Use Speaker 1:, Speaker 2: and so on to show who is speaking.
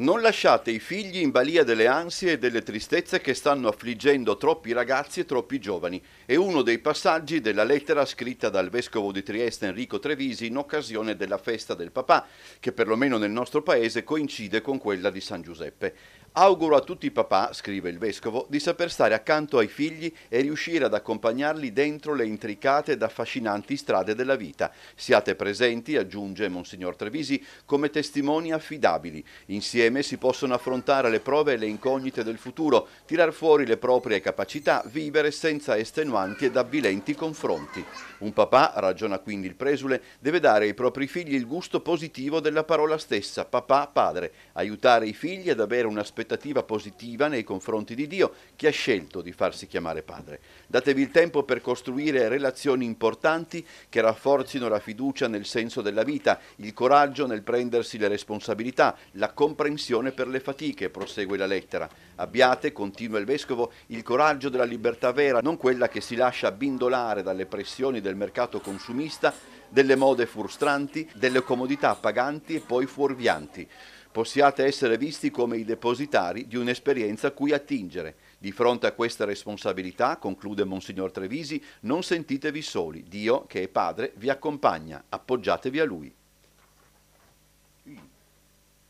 Speaker 1: Non lasciate i figli in balia delle ansie e delle tristezze che stanno affliggendo troppi ragazzi e troppi giovani. È uno dei passaggi della lettera scritta dal vescovo di Trieste Enrico Trevisi in occasione della festa del papà, che perlomeno nel nostro paese coincide con quella di San Giuseppe. Auguro a tutti i papà, scrive il vescovo, di saper stare accanto ai figli e riuscire ad accompagnarli dentro le intricate ed affascinanti strade della vita. Siate presenti, aggiunge Monsignor Trevisi, come testimoni affidabili. Insieme si possono affrontare le prove e le incognite del futuro, tirar fuori le proprie capacità, vivere senza estenuanti ed avvilenti confronti. Un papà, ragiona quindi il presule, deve dare ai propri figli il gusto positivo della parola stessa, papà, padre, aiutare i figli ad avere un'aspettativa un'aspettativa positiva nei confronti di Dio che ha scelto di farsi chiamare Padre. Datevi il tempo per costruire relazioni importanti che rafforzino la fiducia nel senso della vita, il coraggio nel prendersi le responsabilità, la comprensione per le fatiche, prosegue la lettera. Abbiate, continua il Vescovo, il coraggio della libertà vera, non quella che si lascia abbindolare dalle pressioni del mercato consumista, delle mode frustranti, delle comodità paganti e poi fuorvianti possiate essere visti come i depositari di un'esperienza a cui attingere. Di fronte a questa responsabilità, conclude Monsignor Trevisi, non sentitevi soli. Dio, che è Padre, vi accompagna. Appoggiatevi a Lui.